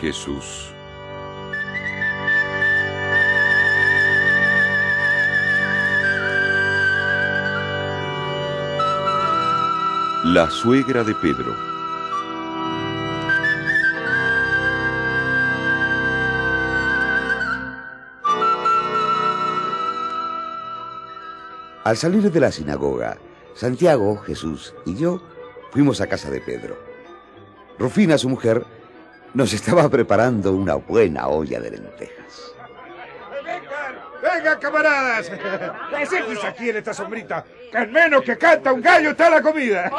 Jesús? La suegra de Pedro. Al salir de la sinagoga, Santiago, Jesús y yo fuimos a casa de Pedro. Rufina, su mujer, nos estaba preparando una buena olla de lentejas. ¡Venga, camaradas! Paséis aquí en esta sombrita, que al menos que canta un gallo está la comida.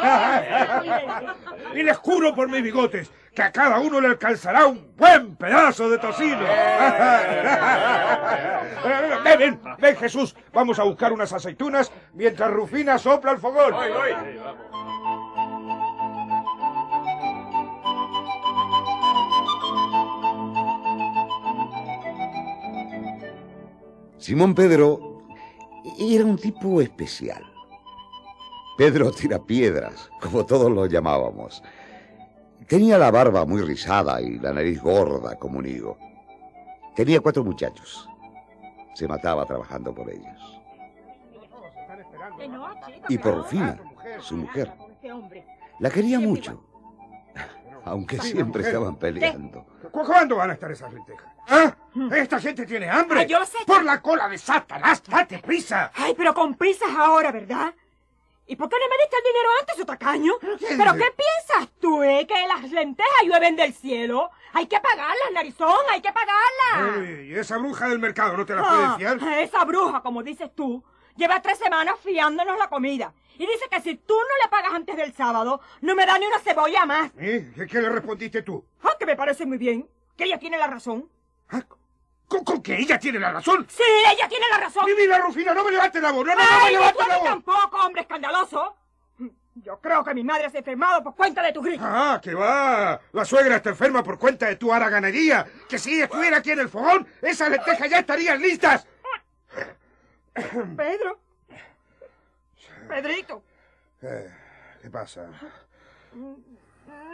Y les juro por mis bigotes que a cada uno le alcanzará un buen pedazo de tocino. Ven, ven, ven Jesús, vamos a buscar unas aceitunas mientras Rufina sopla el fogón. Simón Pedro e-, era un tipo especial. Pedro tira piedras, como todos lo llamábamos. Tenía la barba muy rizada y la nariz gorda como un higo. Tenía cuatro muchachos. Se mataba trabajando por ellos. Y por fin, su mujer. La quería mucho, aunque siempre estaban peleando. ¿Cuándo van a estar esas lentejas? ¿Ah? Mm. ¡Esta gente tiene hambre! Ah, yo ¡Por la cola de Satanás! ¡Date prisa! Ay, pero con prisas ahora, ¿verdad? ¿Y por qué no me diste el dinero antes, su tacaño? ¿Pero qué, piensas tú, eh? Que las lentejas llueven del cielo. Hay que pagarlas, narizón, hay que pagarlas. ¿Y esa bruja del mercado no te la ah, puede fiar. Esa bruja, como dices tú, lleva tres semanas fiándonos la comida. Y dice que si tú no le pagas antes del sábado, no me da ni una cebolla más. ¿Eh? ¿Qué, le respondiste tú? Ah, que me parece muy bien, que ella tiene la razón. Ah, con, que ella tiene la razón. Sí, ella tiene la razón. Viviva Rufina, no me levantes la voz. No, Ay, no me la tampoco, hombre escandaloso. Yo creo que mi madre se ha enfermado por cuenta de tu grito. Ah, qué va. La suegra está enferma por cuenta de tu haraganería. Que si estuviera aquí en el fogón, esas lentejas ya estarían listas. Pedro. Pedrito. Eh, ¿Qué pasa?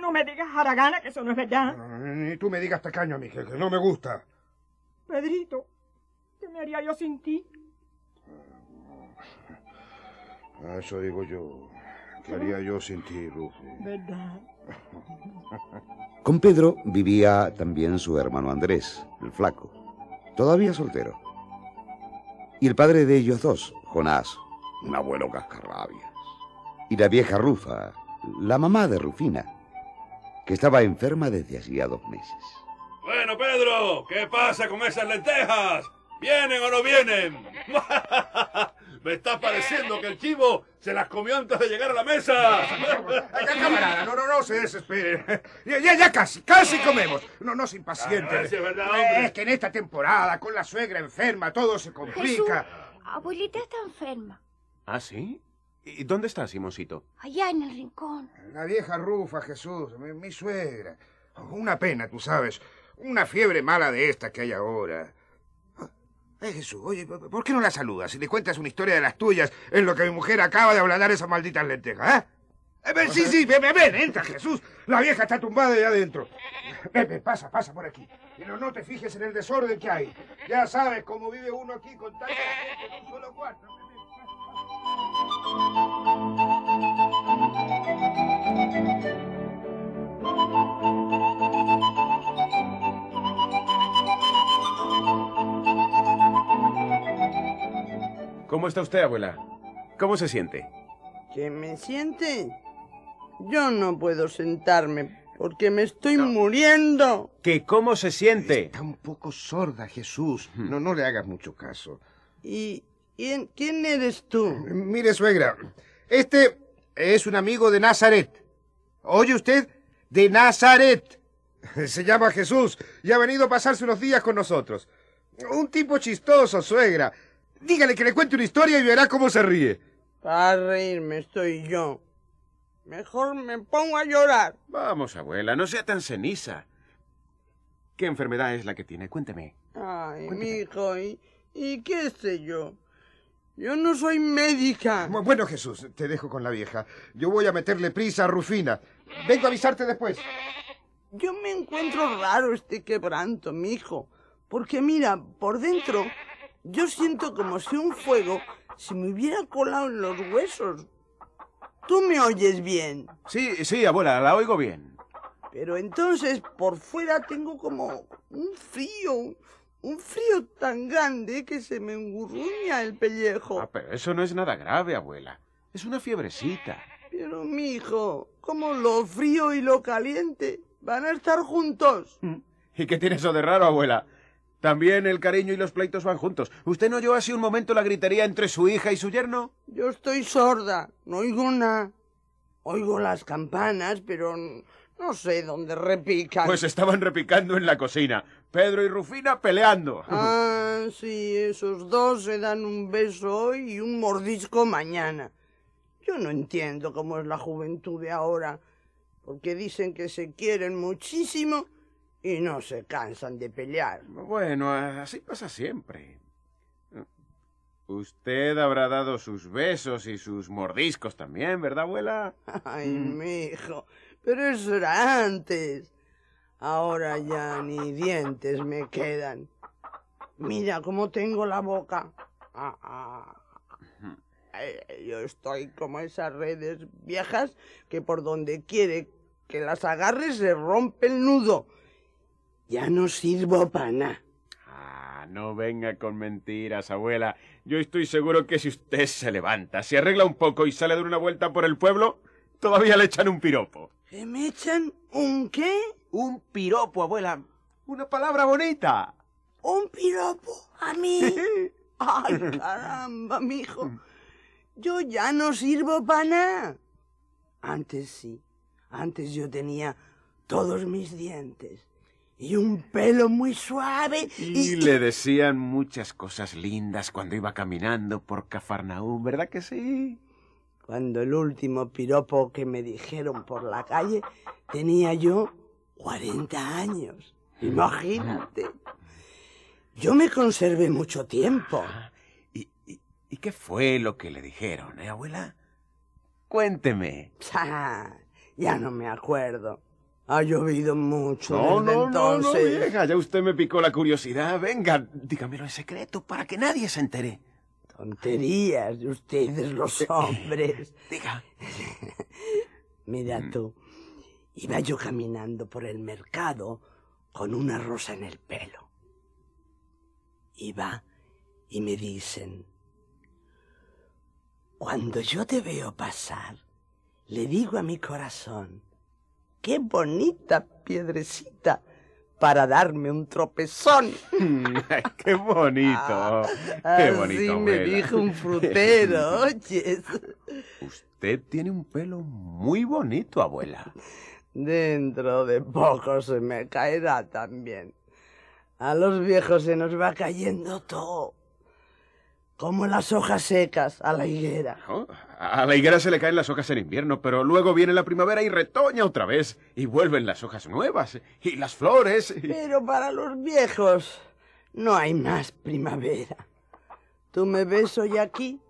No me digas haragana, que eso no es verdad. Ah, ni tú me digas tacaño a mí, que no me gusta. Pedrito, ¿qué me haría yo sin ti? Ah, eso digo yo. ¿Qué haría yo sin ti, Rufo? ¿Verdad? Con Pedro vivía también su hermano Andrés, el flaco, todavía soltero. Y el padre de ellos dos, Jonás, un abuelo cascarrabias. Y la vieja Rufa, la mamá de Rufina, que estaba enferma desde hacía dos meses. Bueno, Pedro, ¿qué pasa con esas lentejas? ¿Vienen o no vienen? Me está pareciendo que el chivo se las comió antes de llegar a la mesa. Ya, camarada, no, no, no se desespere. Ya, ya, casi, casi comemos. No, no se ah, es, que en esta temporada, con la suegra enferma, todo se complica. Jesús, abuelita está enferma. ¿Ah, sí? ¿Y dónde está Simoncito? Allá en el rincón. La vieja Rufa, Jesús, mi, mi suegra. Oh, una pena, tú sabes. Una fiebre mala de esta que hay ahora. Ay, ah, Jesús, oye, ¿por qué no la saludas Si le cuentas una historia de las tuyas en lo que mi mujer acaba de ablandar esas malditas lentejas, ¿eh? Ven, sí, sí, ven, ven, entra, Jesús. La vieja está tumbada allá adentro. ven, pasa, pasa por aquí. Pero no te fijes en el desorden que hay. Ya sabes cómo vive uno aquí con tanta gente un solo cuarto. ¿Cómo está usted, abuela? ¿Cómo se siente? ¿Qué me siente? Yo no puedo sentarme porque me estoy muriendo. ¿Qué, cómo se siente? Está un poco sorda, Jesús. No, no le hagas mucho caso. ¿Y quién eres tú? Mire, suegra, este es un amigo de Nazaret. ¿Oye usted? De Nazaret. Se llama Jesús y ha venido a pasarse unos días con nosotros. Un tipo chistoso, suegra. Dígale que le cuente una historia y verá cómo se ríe. Para reírme estoy yo. Mejor me pongo a llorar. Vamos, abuela, no sea tan ceniza. ¿Qué enfermedad es la que tiene? Cuénteme. Ay, mi hijo, ¿y, qué sé yo? Yo no soy médica. Bueno, Jesús, te dejo con la vieja. Yo voy a meterle prisa a Rufina. Vengo a avisarte después. Yo me encuentro raro este quebranto, mi hijo. Porque mira, por dentro yo siento como si un fuego se me hubiera colado en los huesos. ¿Tú me oyes bien? Sí, sí, abuela, la oigo bien. Pero entonces por fuera tengo como un frío, un frío tan grande que se me engurruña el pellejo. Ah, pero eso no es nada grave, abuela. Es una fiebrecita. Pero, mijo, como lo frío y lo caliente van a estar juntos. Mm. ¿Y qué tiene eso de raro, abuela? También el cariño y los pleitos van juntos. ¿Usted no oyó hace un momento la gritería entre su hija y su yerno? Yo estoy sorda, no oigo nada. Oigo las campanas, pero no sé dónde repican. Pues estaban repicando en la cocina. Pedro y Rufina peleando. Ah, sí, esos dos se dan un beso hoy y un mordisco mañana. Yo no entiendo cómo es la juventud de ahora, porque dicen que se quieren muchísimo y no se cansan de pelear. Bueno, así pasa siempre. Usted habrá dado sus besos y sus mordiscos también, ¿verdad, abuela? Ay, mm. mi hijo, pero eso era antes. Ahora ya ni dientes me quedan. Mira cómo tengo la boca. Ah, ah. Eh, Yo estoy como esas redes viejas que por donde quiere que las agarre se rompe el nudo ya no sirvo para nada. Ah, no venga con mentiras, abuela. Yo estoy seguro que si usted se levanta, se arregla un poco y sale a dar una vuelta por el pueblo, todavía le echan un piropo. ¿Eh, me echan un qué? Un piropo, abuela. Una palabra bonita. ¿Un piropo? ¿A mí? ¡Ay, caramba, mijo! Yo ya no sirvo para nada. Antes sí. Antes yo tenía todos mis dientes y un pelo muy suave. Y, le decían muchas cosas lindas cuando iba caminando por Cafarnaúm, ¿verdad que sí? Cuando el último piropo que me dijeron por la calle tenía yo 40 años. Imagínate. Yo me conservé mucho tiempo. Ah, ¿Y, y, y qué fue lo que le dijeron, eh, abuela? Cuénteme. Ah, ya no me acuerdo. Ha llovido mucho no, desde entonces. No, no, vieja, ya usted me picó la curiosidad. Venga, dígamelo en secreto para que nadie se entere. Tonterías de ustedes, los eh, eh, hombres. Diga. Mira mm. tú, iba yo caminando por el mercado con una rosa en el pelo. Iba y me dicen, cuando yo te veo pasar, le digo a mi corazón, qué bonita piedrecita para darme un tropezón. Mm, qué bonito. Ah, qué bonito. me dijo un frutero, Usted tiene un pelo muy bonito, abuela. Dentro de poco se me caerá también. A los viejos se nos va cayendo todo. Como las hojas secas a la higuera. a la higuera se le caen las hojas en invierno, pero luego viene la primavera y retoña otra vez. Y vuelven las hojas nuevas y las flores. Pero para los viejos no hay más primavera. Tú me ves hoy aquí,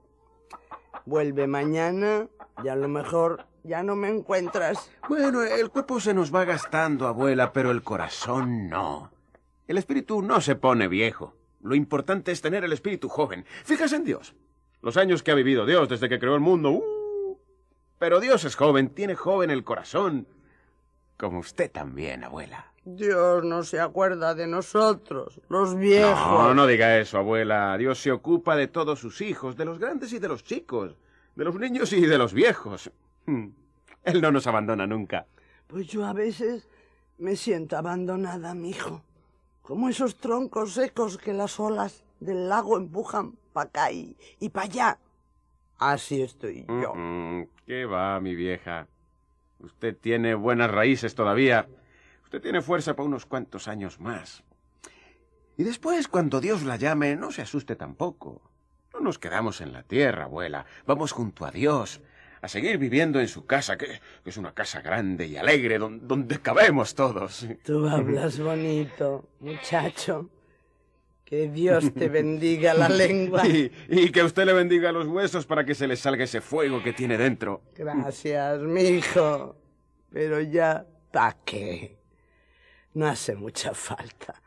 vuelve mañana y a lo mejor ya no me encuentras. Bueno, el cuerpo se nos va gastando, abuela, pero el corazón no. El espíritu no se pone viejo. Lo importante es tener el espíritu joven. Fíjese en Dios. Los años que ha vivido Dios desde que creó el mundo. Uh, pero Dios es joven, tiene joven el corazón. Como usted también, abuela. Dios no se acuerda de nosotros, los viejos. No, no diga eso, abuela. Dios se ocupa de todos sus hijos, de los grandes y de los chicos, de los niños y de los viejos. Hmm. Él no nos abandona nunca. Pues yo a veces me siento abandonada, mijo como esos troncos secos que las olas del lago empujan pa' acá y, para allá. Así estoy yo. Mm, mm, ¿Qué va, mi vieja? Usted tiene buenas raíces todavía. Usted tiene fuerza para unos cuantos años más. Y después, cuando Dios la llame, no se asuste tampoco. No nos quedamos en la tierra, abuela. Vamos junto a Dios a seguir viviendo en su casa, que, es una casa grande y alegre, donde, cabemos todos. Tú hablas bonito, muchacho. Que Dios te bendiga la lengua. Y, que usted le bendiga los huesos para que se le salga ese fuego que tiene dentro. Gracias, mi hijo. Pero ya, ¿pa' qué? No hace mucha falta.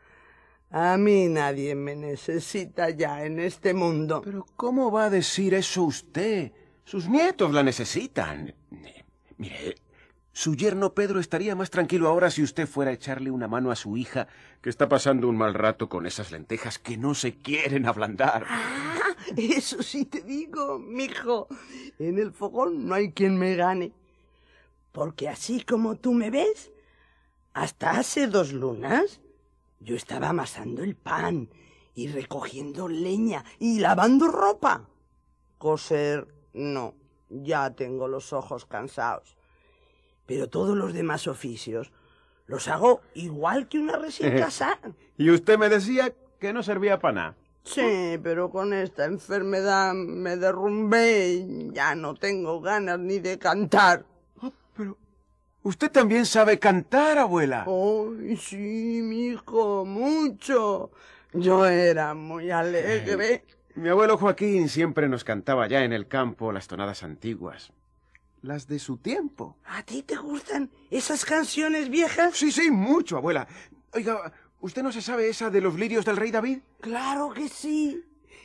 A mí nadie me necesita ya en este mundo. Pero ¿cómo va a decir eso usted? Sus nietos la necesitan. Mire, su yerno Pedro estaría más tranquilo ahora si usted fuera a echarle una mano a su hija, que está pasando un mal rato con esas lentejas que no se quieren ablandar. Ah, eso sí te digo, mijo. En el fogón no hay quien me gane. Porque así como tú me ves, hasta hace dos lunas yo estaba amasando el pan y recogiendo leña y lavando ropa. Coser, no, ya tengo los ojos cansados. Pero todos los demás oficios los hago igual que una recién eh, casada. y usted me decía que no servía para nada. Sí, pero con esta enfermedad me derrumbé y ya no tengo ganas ni de cantar. Ah, pero usted también sabe cantar, abuela. oh, sí, mi hijo, mucho. Yo era muy alegre. Mi abuelo Joaquín siempre nos cantaba ya en el campo las tonadas antiguas. Las de su tiempo. ¿A ti te gustan esas canciones viejas? Sí, sí, mucho, abuela. Oiga, ¿usted no se sabe esa de los lirios del rey David? Claro que sí.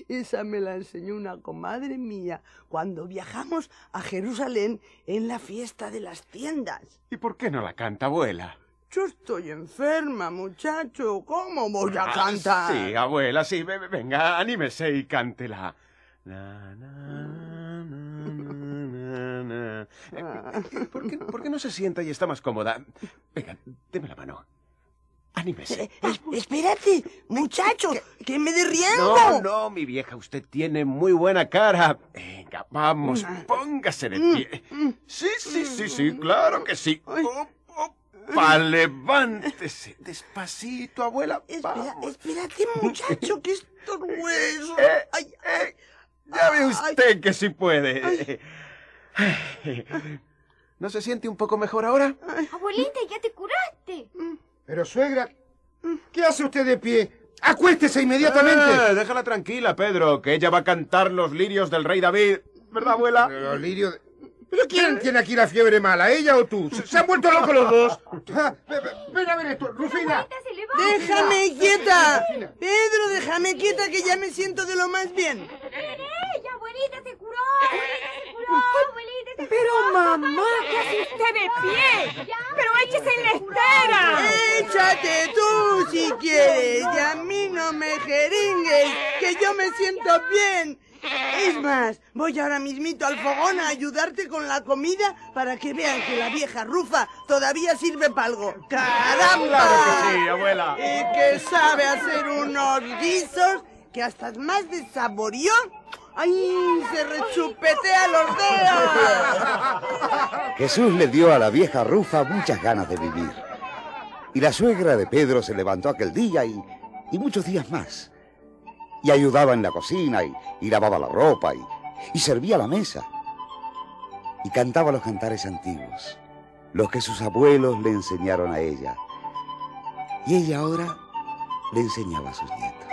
Esa me la enseñó una comadre mía cuando viajamos a Jerusalén en la fiesta de las tiendas. ¿Y por qué no la canta, abuela? Yo estoy enferma, muchacho. ¿Cómo voy a ah, cantar? Sí, abuela, sí. Venga, anímese y cántela. Ah. ¿Por, qué, no se sienta y está más cómoda? Venga, deme la mano. Anímese. Eh, espérate, muchacho, ¿Qué? que me derriendo. No, no, mi vieja, usted tiene muy buena cara. Venga, vamos, ah. póngase de mm, pie. Mm. Sí, sí, sí, sí, mm. claro que sí. Pa, levántese. Despacito, abuela. Espera, espérate, muchacho, que esto es. Eh, eh ya ve usted que sí puede. ¿No se siente un poco mejor ahora? Abuelita, ya te curaste. Mm. Pero, suegra, mm. ¿qué hace usted de pie? ¡Acuéstese inmediatamente! Eh, déjala tranquila, Pedro, que ella va a cantar los lirios del rey David. ¿Verdad, abuela? Los lirios... Pero ¿Quién tiene aquí la fiebre mala, ella o tú? Se, han vuelto locos los dos. Ah, ven a ver esto, Rufina. ¡Déjame quieta! Pedro, déjame quieta que ya me siento de lo más bien. Ya abuelita, se curó! ¡Abuelita, se curó! ¡Abuelita, ¡Pero mamá, qué hace usted de pie! ¡Pero échese en la estera! ¡Échate tú si quieres! Y a mí no me jeringues, que yo me siento bien. Es más, voy ahora mismito al fogón a ayudarte con la comida para que vean que la vieja rufa todavía sirve para algo. ¡Caramba! Claro que sí, abuela. Y que sabe hacer unos guisos que hasta más de saborío. ¡Ay! ¡Se rechupetea los dedos! Jesús le dio a la vieja rufa muchas ganas de vivir. Y la suegra de Pedro se levantó aquel día y, y muchos días más y ayudaba en la cocina y, lavaba la ropa y servía la mesa y cantaba los cantares antiguos, los que sus abuelos le enseñaron a ella. Y ella ahora le enseñaba a sus nietos.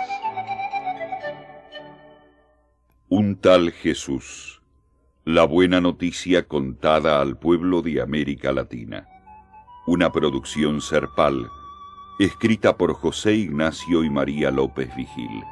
Un tal Jesús, la buena noticia contada al pueblo de América Latina. Una producción serpal, escrita por José Ignacio y María López Vigil.